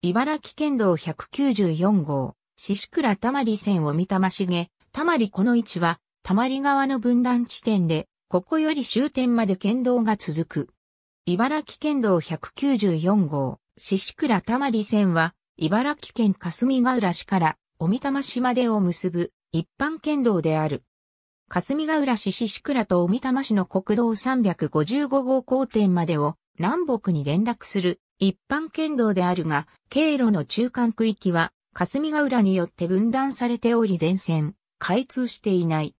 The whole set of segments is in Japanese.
茨城県道194号、宍倉たまり線を見たましげ、たまりこの位置は、たまり川の分断地点で、ここより終点まで県道が続く。茨城県道194号、宍倉たまり線は、茨城県霞ヶ浦市から、小たま市までを結ぶ、一般県道である。霞ヶ浦市宍倉と小たま市の国道355号交点までを、南北に連絡する一般県道であるが、経路の中間区域は、霞ヶ浦によって分断されており全線、開通していない。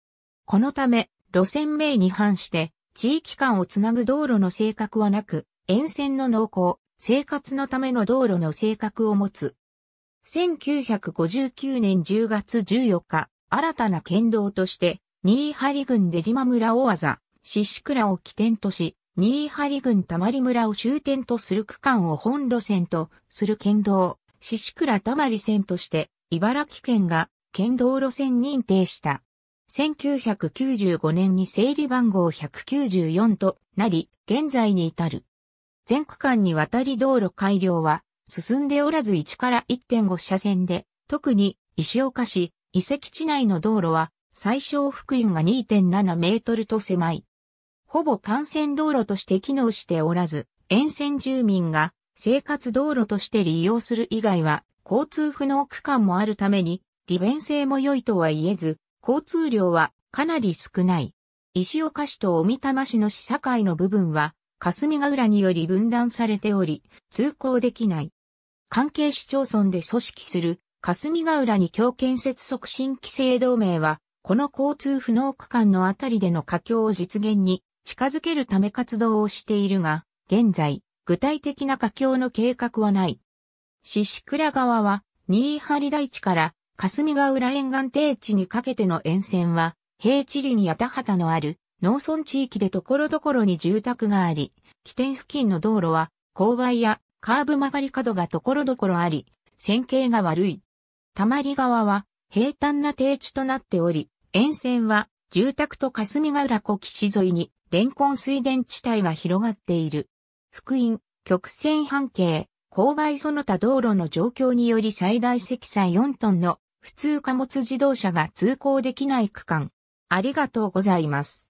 このため、路線名に反して、地域間をつなぐ道路の性格はなく、沿線の濃厚、生活のための道路の性格を持つ。1959年10月14日、新たな県道として、新張郡出島村大技、獅子倉を起点とし、新居張郡たまり村を終点とする区間を本路線とする県道、宍倉たまり線として、茨城県が県道路線認定した。1995年に整理番号194となり、現在に至る。全区間にわたり道路改良は進んでおらず1から1.5車線で、特に石岡市、遺跡地内の道路は最小幅員が2.7メートルと狭い。ほぼ幹線道路として機能しておらず、沿線住民が生活道路として利用する以外は交通不能区間もあるために利便性も良いとは言えず、交通量はかなり少ない。石岡市と小玉市の市境の部分は霞ヶ浦により分断されており、通行できない。関係市町村で組織する霞ヶ浦に強建設促進規制同盟は、この交通不能区間のあたりでの佳境を実現に近づけるため活動をしているが、現在、具体的な架橋の計画はない。獅子倉川は、新張大地から霞ヶ浦沿岸低地にかけての沿線は、平地林や田畑のある農村地域で所々に住宅があり、起点付近の道路は、勾配やカーブ曲がり角が所々あり、線形が悪い。溜まり川は平坦な低地となっており、沿線は住宅と霞ヶ浦湖岸沿いにレンコン水田地帯が広がっている。福音、曲線半径、勾配その他道路の状況により最大積載4トンの普通貨物自動車が通行できない区間。ありがとうございます。